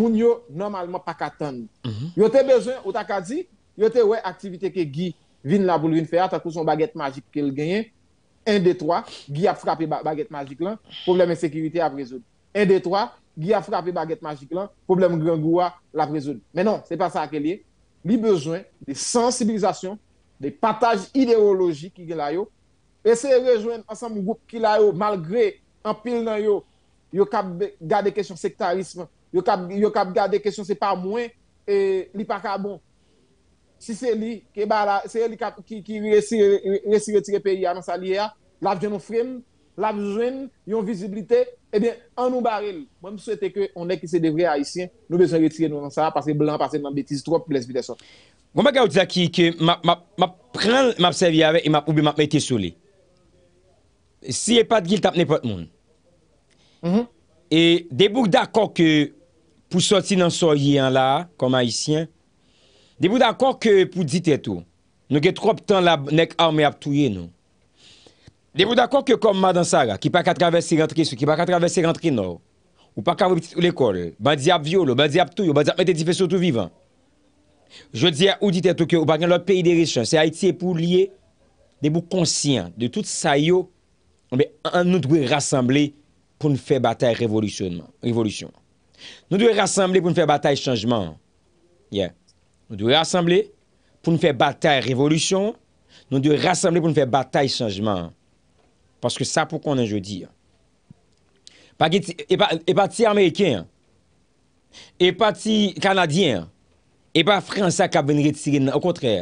moun yo normalement pas qu'à temps il Yo besoin ou ta ka di, yo te ouais activité que Guy vin la pour vin faire ta son baguette magique qu'il gagne. Un 2 trois Guy a frappé baguette magique l'un problème de sécurité a résolu. Un de trois, Guy a frappé baguette magique l'un problème gangoua l'a résolu. Mais non, c'est pas ça qu'il y a. besoin de sensibilisation, de partage idéologique qui gen la yo. Essayez de rejoindre ensemble groupe qui la yo malgré en pile nan yo. Yo ka gade question sectarisme yo kap gade kesyon se pa mwen e li pa ka bon si se li ki resi retire pe ya nan sa li ya la vjen nou frem, la vjen yon vizibilite, ebyen an nou barel mwen m souwete ke one ki se devre a isi nou besen retire nou nan sa, pase blan, pase nan betis tropi lesbi de so mwen mga gawd zaki ke m ap pren m ap sevi avè e m ap oube m ap metis sou li si e pat gil tap ne pot moun mhm. e debouk dakon ke pou soti nan so yi an la, kon ma yi sien, de pou d'akon ke pou dit eto, nou ge trop tan la nek arme ap touye nou, de pou d'akon ke kom ma dan sa, ki pa ka travesse rentre sou, ki pa ka travesse rentre nou, ou pa ka wou biti ou lekol, ba di ap vyo lou, ba di ap tou yo, ba di ap mette di fesoutou vivan, jwè di ya ou dit eto, ke ou pa gen lor peyi de richan, se a iti e pou liye, de pou konsyen, de tout sa yo, an nou dwe rassemble, kon fè batay revolusyonman, Nou dwe rassemble pou nou fè batay chanjman. Yeah. Nou dwe rassemble pou nou fè batay revolutyon. Nou dwe rassemble pou nou fè batay chanjman. Paske sa pou kon nan jw di. Pa ki, e pa ti Ameriken. E pa ti Kanadyen. E pa Fransa kap ven retire nan. Au kontre.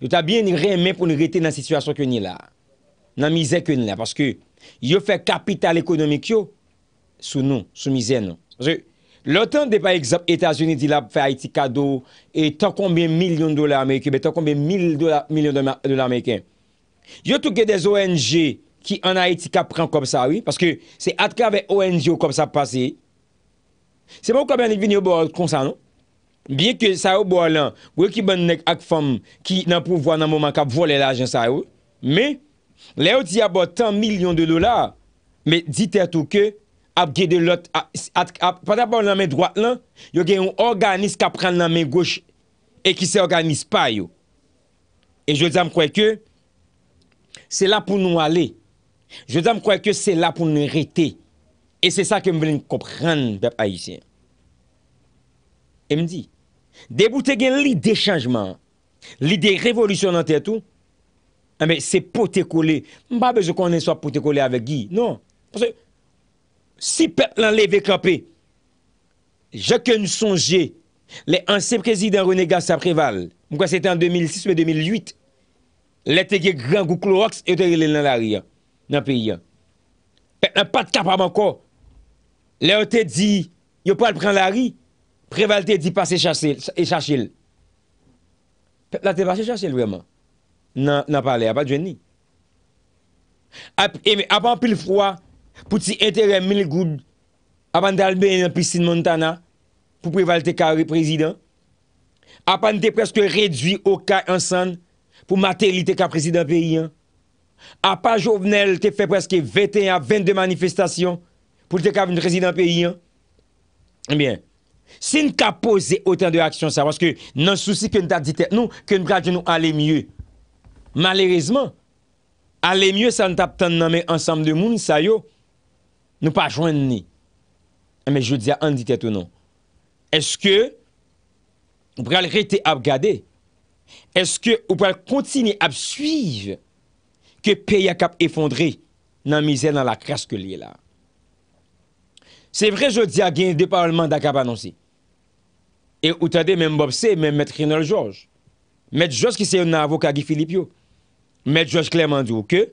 Yo ta bien ni renmen pou nou retire nan situasyon kwenye la. Nan mize kwenye la. Paske yo fè kapital ekonomik yo sou nou, sou mize nou. Paske Lò tan de pa ekzap Etasyouni di la fè Haiti kado, e tan konbè milyon dola Amerike, be tan konbè milyon dola Amerike. Yo touke bon, non? de zonjè ki an a Haiti kap pran kom sa, parce ke se atkave onjè ou kom sa pase, se mò konbè ni vini ou bo kon sa, non? Biè ke sa ou bo lan, wè ki bon nek ak fòm ki nan pou vwa nan mouman kap vwa lè la ajen sa ou, me, lè ou di a bo tan milyon dola, me, di tè touke, ap gede lot ap ap ap pata pa ou nan men droat lan, yo gen yon organis ka pran nan men goch e ki se organis pa yo. E je zan m kway ke se la pou nou ale. Je zan m kway ke se la pou nou rete. E se sa ke m venen kopran pep Haitien. E m di. De bout te eh gen li de chanjman. Li de revolusyon nan te tou. Ame se pote kole. M ba bejou konen so pote kole ave gi. Non. Pase Si pep nan leve e klapè, jò ke nou sonje, le ansè prezidè renègan sa preval, mwen kwa se te an 2006 ou 2008, le te gè gran gou klo roks, e te rile nan lari ya, nan pi ya. Pep nan pat kap avan kò, le o te di, yo pal pran lari, preval te di pase chachil. E pep e nan te pase chachil vèman, nan pale, apan jwen ni. Apan e, pil froy, pou ti entere mil goud, apan dalbe en Piscine Montana, pou prival te kare prezidant, apan te preske redwi o ka ensan, pou materi te kare prezidant peyi an, apan jovenel te fe preske 21-22 manifestasyon, pou te kare prezidant peyi an, ebyen, eh sin ka pose o tan de aksyon sa, wanske nan souci ke nou ta dite, nou, ke nou ta dite nou ale mye, malerezman, ale mye sa nou ta ptan nan men ansam de moun, sa yo, Nou pa jwenn ni. Mè jwè di a an dit eto nou. Eske ou pral rete ap gade? Eske ou pral kontini ap suive ke pey a kap efondre nan mizè nan la kraske li la? Se vre jwè di a gen deparman da kap anonsi. E ou tade menm bopse menm met Rinald George. Met George ki se yon avoka gifilip yo. Met George klemand yo ke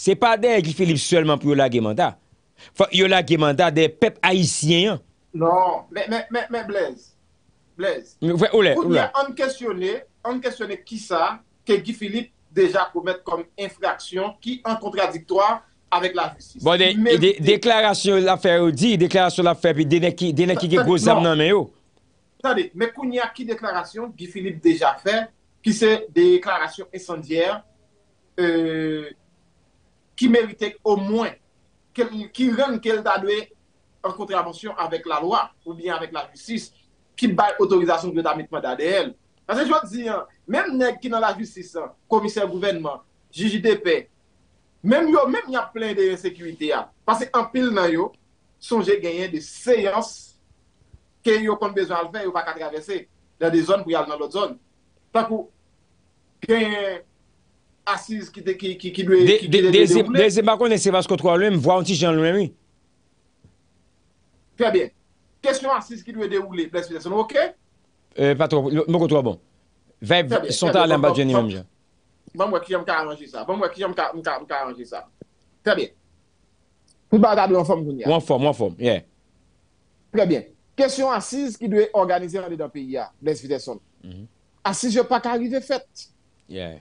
se pa den gifilip selman pou yo la gemanda. yo la ge manda de pep haisyen nan, non, men blez blez koun ya an kestyone ki sa, ke gifilip deja komet kon infraksyon ki an kontradiktoar deklarasyon la feb di, deklarasyon la feb dene ki ge gozab nan yo koun ya ki deklarasyon gifilip deja feb ki se deklarasyon esandyer ki meritek ou mwen ki ren ke l da dwe an kontravensyon avèk la lwa ou bie avèk la jutsis ki bay otorizasyon gwe damitman da de el. Ase jwa di, menm neg ki nan la jutsis, komisyen gouvenman, jijite pe, menm yo, menm ya plen de sekwite ya. Pase an pil nan yo, sonje genyen de seyans ke yo kon bezwa alve, yo baka travese la de zon pou yal nan lot zon. Takou, genyen... Asis ki dwe... De se bakon ne se baskotwa lèm, vwa an ti jan lèm. Trè bè. Kèsyon asis ki dwe dè ou lè, ples viteson, ok? E patro, moukotwa bon. Vè, son ta alèmba djeni mèm jan. Mwen mwen ki jan mka aranjè sa. Mwen mwen ki jan mka aranjè sa. Trè bè. Mwen fòm, mwen fòm, yeah. Trè bè. Kèsyon asis ki dwe organize rèndè dan piya, ples viteson. Mm-hmm. Asis jè pa ka rive fèt. Yeah. Yeah.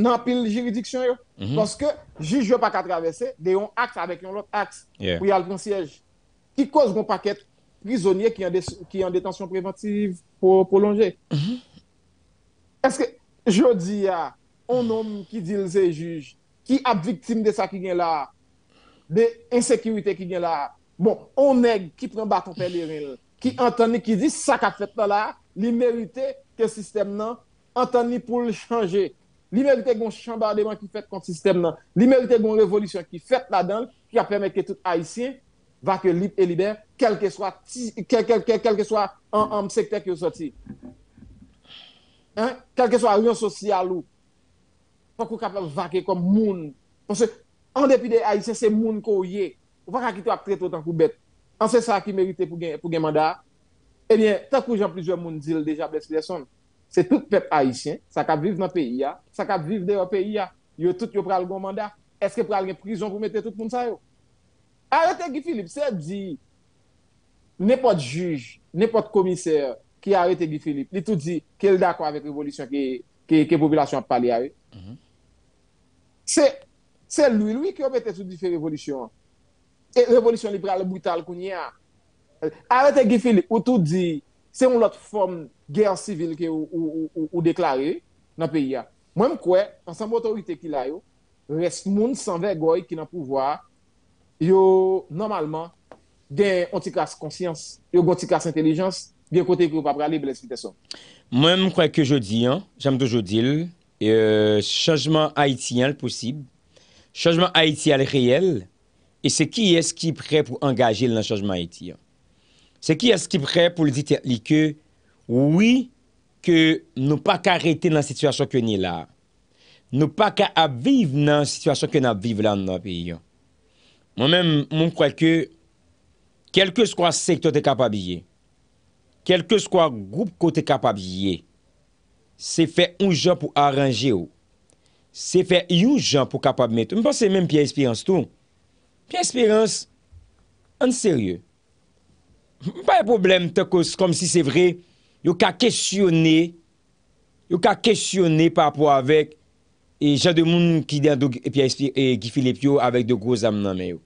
nan pil jiridiksyon yo? Lorske, jij yo pa katravese, deyon aks avek yon lot aks, pou yal kon siyej. Ki koz kon pa ket prizonye ki yon detansyon preventiv pou longe? Eske, jodi ya, on om ki dilze jij, ki ap viktim de sa ki gen la, de insekirite ki gen la, bon, on neg ki pren baton pe diril, ki antoni ki di sa ka fet la, li merite ke sistem nan, antoni pou li chanje. Li merite gwen chanbade man ki fet kon sistem nan. Li merite gwen revolutyon ki fet la dan, ki ap pweme ke tout Aisyen, va ke lip e liber, kelke swa an am sekte kyo soti. Kelke swa an yon sosyal ou, pa kou kapel va ke kom moun. Pon se, an depi de Aisyen, se moun ko ye, wak akite wak treto tan kou bet. An se sa ki merite pou gen manda, e bien, ta kou jan plizwe moun, di l deja blesk leson. c'est tout peuple haïtien, ça qui vivre dans le pays, hein. ça qui vivre dans le pays, hein. yo tout yo pral gon mandat. Est-ce que pral gen prison pour mettre tout le monde ça yo? Arrêtez Guy Philippe, c'est dit n'importe juge, n'importe commissaire qui a arrêté Guy Philippe, il tout dit qu'il est d'accord avec la révolution que la population a parlé avec eux. Mm C'est lui, lui qui a fait tout différentes révolution Et révolution libérale brutale qu'on y Arrêtez Guy Philippe, ou tout dit Se yon lot form ger sivil ki ou deklare nan peyi ya. Mwen mkwe, an san motorite ki la yo, res moun san vergoy ki nan pouvoa, yo normalman gen ontikas konsyans, yo gontikas intelijans, gen kote ki ou papra li bleskite son. Mwen mkwe ke jodi an, janm do jodi l, euh, chanjman Haitian l posib, chanjman Haitian l reyel, e se ki es ki pre pou angaje l nan chanjman Haitian? Se ki eski pre pou li di te li ke, oui, ke nou pa ka rete nan sitwasyon ke ni la. Nou pa ka aviv nan sitwasyon ke nan aviv lan nan pe yon. Mwen mwen mwen kwe ke, kelke skwa sektor te kapabye, kelke skwa group ko te kapabye, se fe ou jan pou aranje ou. Se fe ou jan pou kapab met. Mwen pan se men pi espirans tou. Pi espirans, an serye ou. Pa e problem te kos, kom si se vre, yo ka kesyonne, yo ka kesyonne pa apwa avek e jan de moun ki de an do Gifilepio avek de gwo zam nan men yo.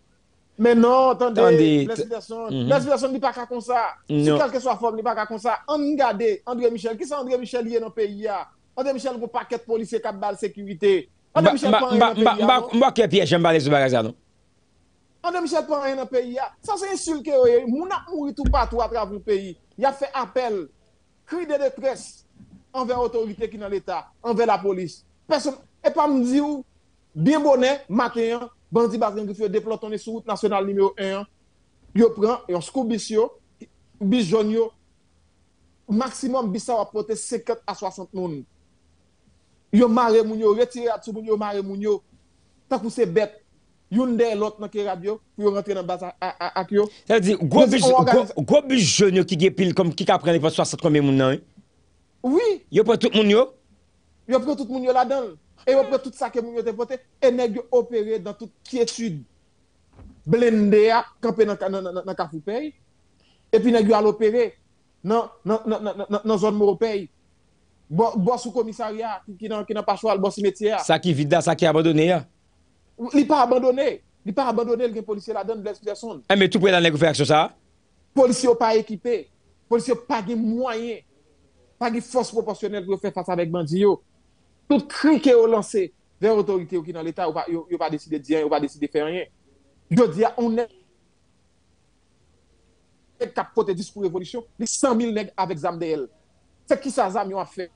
Men nan, tande, ples pleson, ples pleson, di pa ka kon sa, si kalke so a fom, di pa ka kon sa, an mingade, André Michel, ki sa André Michel yé nan peyi ya? Ah? André Michel wou pa ket polise kap bal sekurite, André Michel pan yé nan peyi ya? Mwa ke piye, jen bade sou bagaza nan. de Michel pas rien dans pays. Ça, c'est insulté. Moun a mouru tout partout à travers le pays. Il a fait appel, cri de détresse envers l'autorité qui est dans l'État, envers la police. Personne. Et pas me dire, bien bonnet, matin, bandit basé Griffio déploie ton sur route nationale numéro 1. Yo prend, et on scoubissio, yo, maximum bisa va porter 50 à 60 moun. Yo mare moun yo, retiré à tout moun yo mare moun yo. Tant que bête. Youn de l'autre dans qui radio pour rentrer dans bas à à yo. Ça veut dire gros bus gros bus jeune qui gè pile comme qui ka prend les 60 combien moun nan. Hein? Oui. Yo prend tout moun yo. Yo prend tout moun yo là-dedans et yo prend tout ça que moun yo te porté et nèg yo opéré dans toute quiétude. Blendé a campé dans dans dans Kafou Pay et puis nèg yo a l'opéré dans dans dans dans zone Moropay. Boss au commissariat qui qui n'a pas choix le boss métier. Ça qui vide ça qui abandonné. Hein? Il pas abandonné. Il pas abandonné. Le policier, là, donne la personne. Mais tout pourrait être fait ça. ce pas équipé. Les policiers n'ont pas de moyens. Il n'a pas de force proportionnelle pour faire face à Bandio. Tout cri qui a lancé vers l'autorité qui dans l'État, il n'a pas décidé de dire, il pas décidé de faire rien. Il doit dire, on est... C'est capoté pour discours Les 100 000 nègres avec Zamdel. C'est qui ça, Zamdel, qui a fait.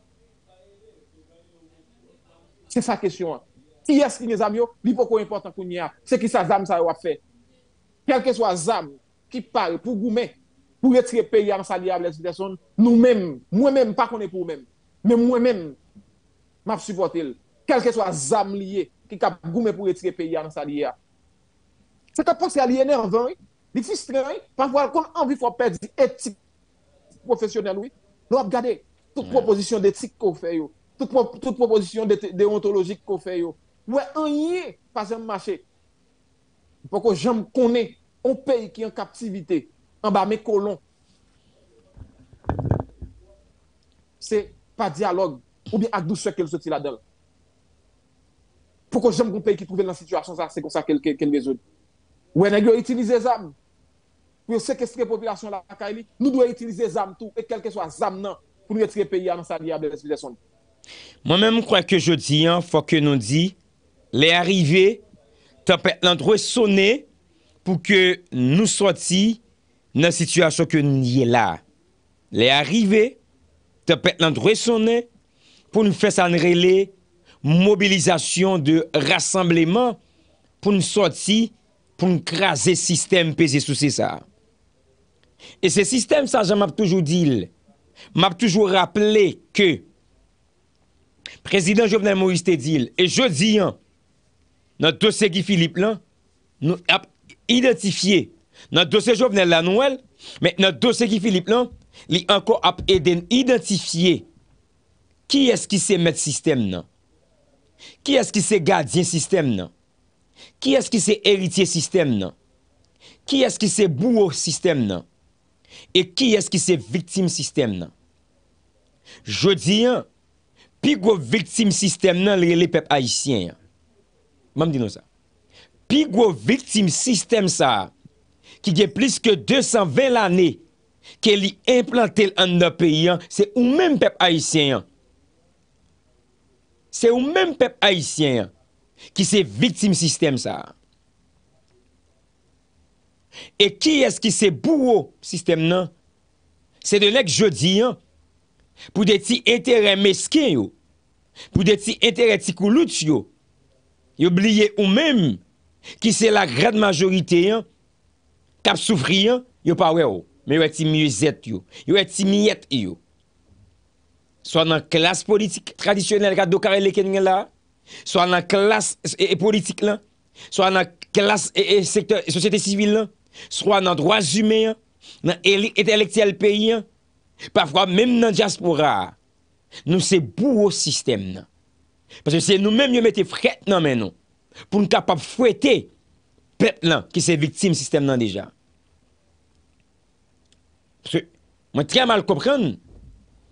C'est sa question. Hein qui est ce qui est amio, il faut qu'on importe qu'on C'est qui sa sa ça va faire. Quel que soit zame qui parle pour goumer, pour être payé en saliable, les personnes, nous-mêmes, moi-même, pas qu'on est pour nous-mêmes, mais moi-même, m'a supporté. Quel que soit les lié, qui a goumer pour être payé en salaire, C'est un poste aliéné est vain, difficile, parfois, qu'on a envie de perdre éthique professionnelle, oui. Nous regardé toute proposition d'éthique qu'on fait, toute proposition déontologique qu'on fait, Ouè, an yè, pa zèm machè. Poko jèm konè, an peyi ki an kaptivite, an ba me kolon. Se, pa dialog, ou bi ak dou sekel soti la del. Poko jèm kon peyi ki pouve nan situasyon sa, se kon sa kel ken bezou. Ouè, negyo itilize zam. Ouè, seke strepopilasyon la kaili, nou dwe itilize zam tou, e kelke so a zam nan, pou nou etre peyi an sa liya bebez videson. Mwen mèm kwa ke jodi an, fò ke nou di... Le arive, te pet l'andre sonne pou ke nou soti nan situasyon ke nou ye la. Le arive, te pet l'andre sonne pou nou fesanrele mobilizasyon de rassembleman pou nou soti pou nou krasi sistem pezi sou se sa. E se sistem sa, jan map toujou dil, map toujou rappele ke prezident Jovenel Moïse te dil, e jo di an. Nan dosye ki Filip lan, nou ap identifiye, nan dosye jovnen la nou el, men nan dosye ki Filip lan, li anko ap eden identifiye ki eski se met sistem nan, ki eski se gadjen sistem nan, ki eski se eritye sistem nan, ki eski se bou ou sistem nan, e ki eski se vitim sistem nan. Jodi an, pi go vitim sistem nan li li pep ayisyen an. Mam dino sa. Pi gwo viktim sistem sa, ki ge plis ke 220 l ane, ke li implante l ane no peyi an, se ou menm pep Haitien an. Se ou menm pep Haitien an, ki se viktim sistem sa. E ki es ki se bou o sistem nan? Se denek jodi an, pou deti entere mesken yo, pou deti entere tikou lout yo, Yo bliye ou menm ki se la red majorite yon kap soufri yon, yo pa weyo, me yo eti miye zet yon, yo eti miyet yon. So anan klas politik tradisyonel ka do karele ken yon la, so anan klas eh, eh, politik lan, so anan klas eh, sektor, sosyete sivil lan, so anan drwa zume yon, nan etelektiyel peyi yon, pa fwa menm nan diaspora, nou se bou ou sistem nan. Pase se nou men yon mette fret nan men nou Pou nou kapap fwete Pet lan ki se vitim sistem nan deja Mwen tre mal kopren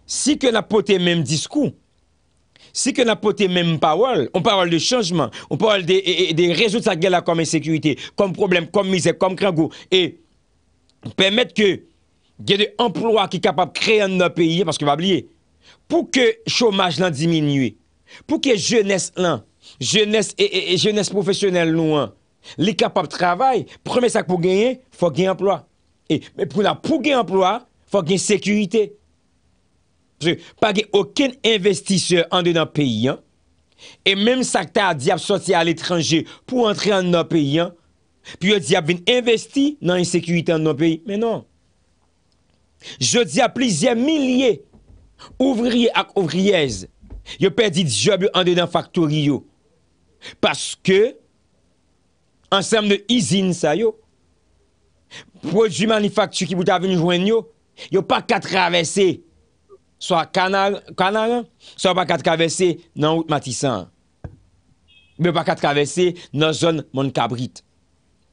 Si ke nan pote menm diskou Si ke nan pote menm pawol On pawol de chanjman On pawol de rezout sa gela Konmèn sekurite, konmèm problem, konmèm mizè Konmèm krangou On pwem mette ke gè de emplwa Ki kapap krean nan peyi Pou ke chomaj lan diminuye Pou ke jeunesse lan, jeunesse e, e, e jeunesse profesyonel nou an, li kapap travay, preme sak pou genyen, fok genyen emplo. E, e pou la pou genyen emplo, fok genyen sekurite. Pou genyen, pa genyen oken investisye an de nan peyi an, e menm sak ta di ap soti al etranje pou antre an nan peyi an, pi yo di ap vin investi nan yon sekurite an nan peyi, men non. Je di ap plizye milye ouvriye ak ouvriyez, Yo perdi di job yo ande dan faktori yo. Paske, ansem de izine sa yo, prodjou manifaktyou ki bout aven jouen yo, yo pa katravesse, swa kanal, kanal an, swa pa katravesse nan out matisan. Yo pa katravesse nan zon mon kabrit.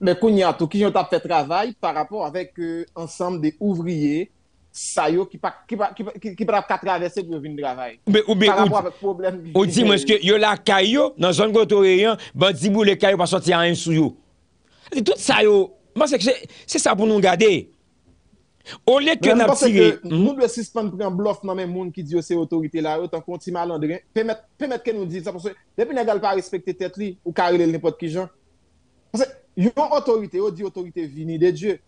Mè koun yato, ki jont apte travay pa rapor avèk ansem euh, de ouvriye sa yo ki pa travese kwen yo vin dravay. Ou be ou, ou di mwen se yo la kayo, nan zon koutor e yon, ban di bou le kayo pa soti an en sou yo. Li e tout sa yo, mwen se se sa pou nou gade. Ou le kwen ap tire. Mwen se se pan pre an blof nan men moun ki di yo se otorite la, ou tan kon ti malandren, pemet ke nou di, lepe ne gal pa respekte tet li, ou karele lenpot ki jan. Mwen se yo otorite, yo di otorite vini de Diyo,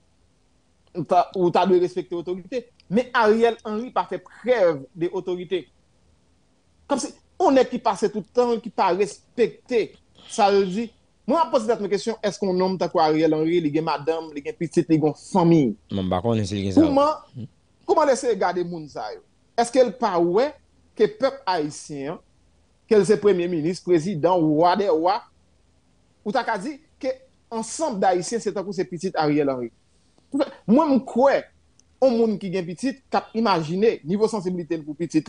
Ou ta dwe respekte otorite. Me Ariel Henry pa fe preve de otorite. Kom se one ki pase toutan, ki pa respekte sa rezi. Mwen a pose tatme kesyon, es kon nom ta kwa Ariel Henry, li gen madame, li gen piti, li gen fami. Mwen bakon, li gen zav. Kouman, kouman lese gade moun zay? Eske l pa wè ke pep Haitien, ke l se premye minis, prezidant, wade wwa, ou ta ka di ke ansampe d'Haitien se ta kwa se piti Ariel Henry? Moi, je crois qu'un monde qui a un petit, imaginez le niveau de sensibilité pour le petit.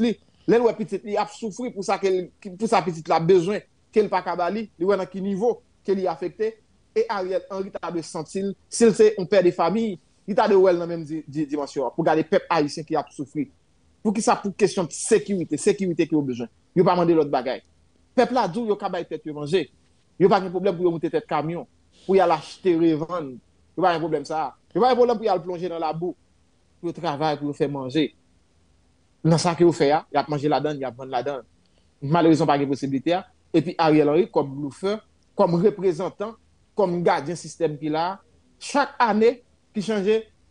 Le petit a souffert pour sa petite a besoin qu'elle n'a pas de travail. Il y a un niveau qui a affecté. Et Ariel Henry a senti, s'il c'est on perd des familles, il a de la même dimension. Pour garder le peuple haïtien qui a souffert. Pour qu'il y une question de sécurité. qu'il Il n'y a pas de l'autre Le peuple a dit qu'il y a un peu de manger. Il y a pas de problème pour monter tête de camion. Il n'y a pas de problème. Il y a pas de problème ça. Il n'y a pas de pour plongé plonger dans la boue, pour pour vous faire manger. Dans ce que vous faites, y a manger la dent, il a manger la dent. Malheureusement, il n'y a pas de possibilité. Hein. Et puis, Ariel Henry, comme bloffeur, comme représentant, comme gardien système qui chaque année qui change,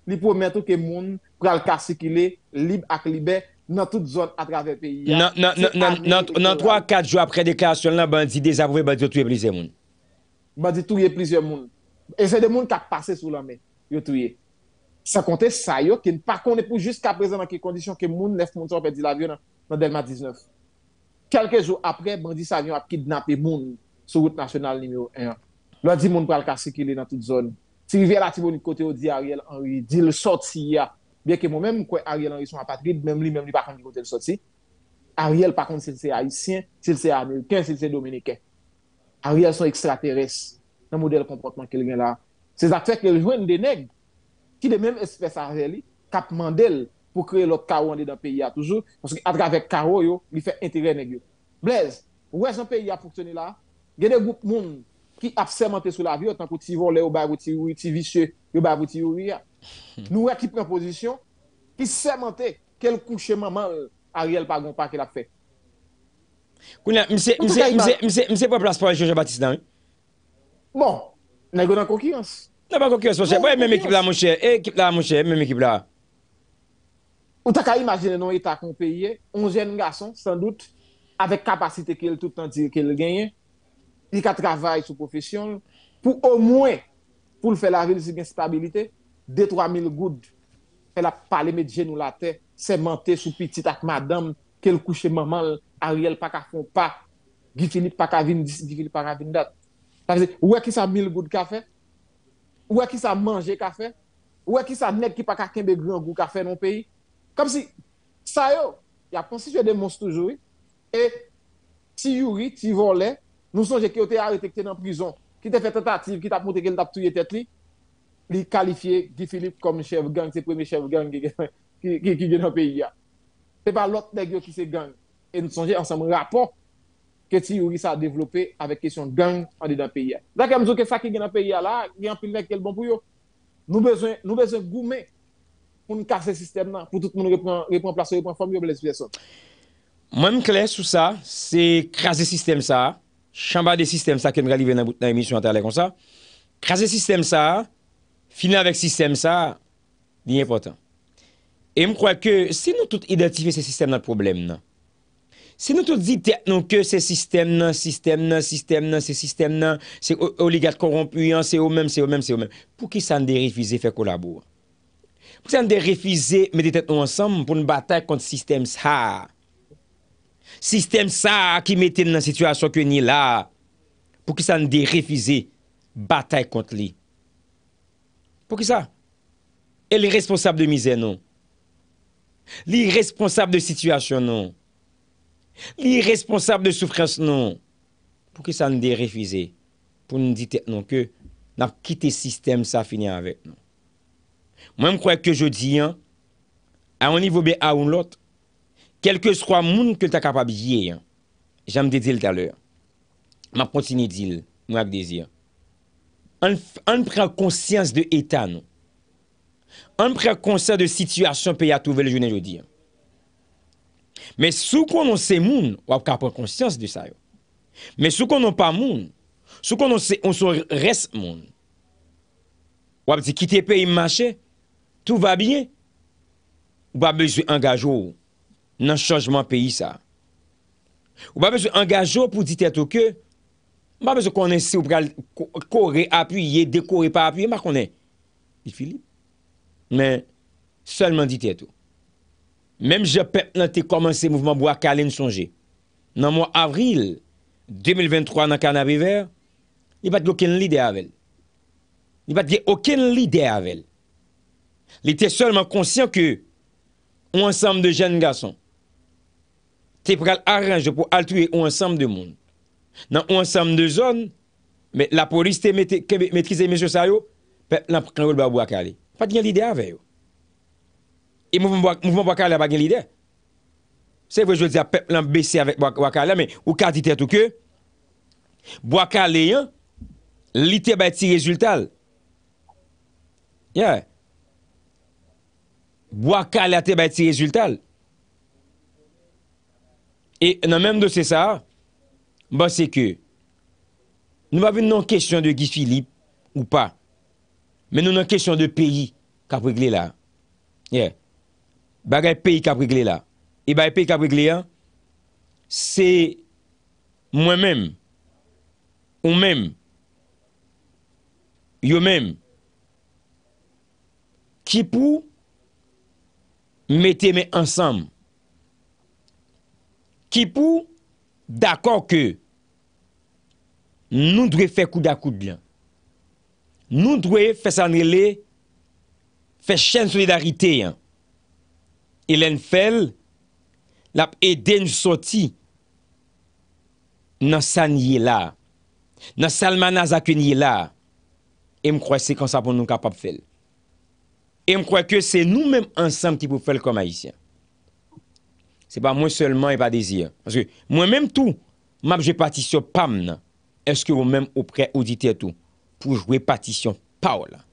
il promet que les monde, pour aller libre et libre dans toute zone à travers le pays. Hein. Dans 3-4 jours après la déclaration, il y a des gens qui ont été désavoués, qui Il y a tous les personnes. Et c'est des gens qui passent passé sous la main yo touye. ça konte sa yo, ki n pa konen pou jiska prezen nan que kondisyon ke moun nef moun l'avion hein, dans Delma 19. quelques jours après bandi sa vyo ap kidnap moun sou route nationale numéro 1. Lwa di moun pral kase ki li nan tout zon. Si rive la ti côté kote yo di Ariel Henry, dit le sorti ya. Bien que moi même kwen Ariel Henry son apatride, même li menm li pas kon di kote l sorti Ariel par contre sil c'est haïtien Haitien, c'est américain, se Ameriken, dominicain Ariel son extraterrestres nan modèle comportement ke a gen Sez akter ke jwen de neg, ki de men espè sa rè li, kap mandel pou kre lòk karo an de dan peyi a toujou, pwoske atre avèk karo yo, li fè entegrè neg yo. Blez, wè zan peyi a foktene la, genè goup moun ki ap semente sou la vi otan pou tivon lè ou bavouti ou ti visye, ou bavouti ou ria. Nou wè ki premposisyon, ki semente kel kouchèman man a rèl pa goun pa ki la fè. Kounia, mse pou plaspo a jenje batis dan? Bon, Nè go nan kokyans. Nè ban kokyans, monsè. Mwen mèm ekip la monsè, eh, ekip la monsè, mèm ekip la. Ou ta ka imagine nou yi ta konpeye, onjen nga son, san dout, avek kapasite ke l tout an ti ke l genye, yi ka travay sou profesyon, pou ou mwen, pou l fè la vil si bensitabilite, dey 3.000 goud, fè la pale medjen ou la te, semente sou pitit ak madam, ke l kouche maman, ariel pa ka fon pa, gifilip pa ka vin dis, gifilip pa ka vin dat, cest où est-ce que ça a mis le goût de café? Où est-ce que ça a mangé le café? Où est-ce que ça a net qui pas grand goût de café dans le pays? Comme si, ça y est, il y a constitué des monstres toujours. Et si Yuri, si volé, nous sommes qui ont été arrêtés, dans la prison, qui ont fait tentative, qui ont monté, qui ont tué tête, il a qualifié Guy Philippe comme chef gang, c'est le premier chef gang qui est dans le pays. Ce n'est pas l'autre qui est gang. Et nous sommes ensemble rapport. ke ti yon risa a devlope avek kesyon gang an de dan peyi a. Dak a mzou ke sa ki genan peyi a la, genan pil mek kel bon pou yo. Nou bezwen goume pou nou kase sistem nan, pou tout moun repren plase repren fom yo be les fieson. Mwen mkle sou sa, se kase sistem sa, chamba de sistem sa ken ralive nan emisyon an talekon sa, kase sistem sa, finan vek sistem sa, diye impotant. E mkwa ke, se nou tout identife se sistem nan problem nan, Se nou tout di tek nou ke se sistem nan, sistem nan, sistem nan, se sistem nan, se oligat korompuyan, se o mem, se o mem, se o mem, pou ki sa n de refize fe kolabor? Pou ki sa n de refize mede tek nou ansam pou nou batay kont sistem sa? Sistem sa ki meten nan situasyon ke ni la, pou ki sa n de refize batay kont li? Pou ki sa? E li responsable de mizè nou? Li responsable de situasyon nou? L'irresponsable de souffrance, non. Pouke sa n'de refize? Pou n'dite, non, ke nap kite sistem sa finye avet, non. Mwen mkwèk ke jodi, an, an nivou be a ou l'ot, kelke sro a moun ke ta kapab ye, jan mdè zil taler, map kontinè zil, nou ak dezir. An prè konsyans de etan, non. An prè konsyans de situasyon pe ya touvel jounen jodi, an. Men sou konon se moun, wap ka pon konsyans di sa yo. Men sou konon pa moun, sou konon se on sou res moun. Wap di kite pe imache, tou va bien. Ou wap bezo engajo nan chanjman peyi sa. Ou wap bezo engajo pou dit eto ke, wap bezo konen se ou pral kore apuyye, de kore pa apuyye, wap konen di fili. Men solman dit eto. Mèm jè pep nan te komanse mouvman Boakale n sonje. Nan moun avril 2023 nan kanavi ver, li pat gen oken li de avel. Li pat gen oken li de avel. Li te solman konsyon ke ou ansam de jen gason. Te prekal aranj pou altouye ou ansam de moun. Nan ou ansam de zon, la polis te metrize menjou sa yo, pep nan prekal ou lba Boakale. Pat gen li de avel yo. E mouvment wakale a bagen li de. Se vwe jwè di a pep lan bese avèk wakale a, men ou ka di tè tou kè. Wakale yon, li tè bay ti rezultal. Yè. Wakale a tè bay ti rezultal. E nan menm do se sa, ban se kè, nou wavoun nan kèsyon de Guy Philippe, ou pa, men nou nan kèsyon de peyi, ka vwe gle la. Yè. bagay peyi kabrigle la. E bagay peyi kabrigle ya, se mwen menm, ou menm, yo menm, ki pou mette men ansam. Ki pou d'akor ke nou dwe fe kouda koud bien. Nou dwe fe sanrele fe chen solidarite yan. Elen fel, lap eden soti, nan san yi la, nan salmanaz akwen yi la, e m kwa se konsa bon nou kapap fel. E m kwa ke se nou men ansanm ki pou fel komayisyen. Se pa mwen selman e pa dezir. Mwen menm tou, map jwe patisyon pam nan, eske mwen menm opre audite tou, pou jwe patisyon paol nan.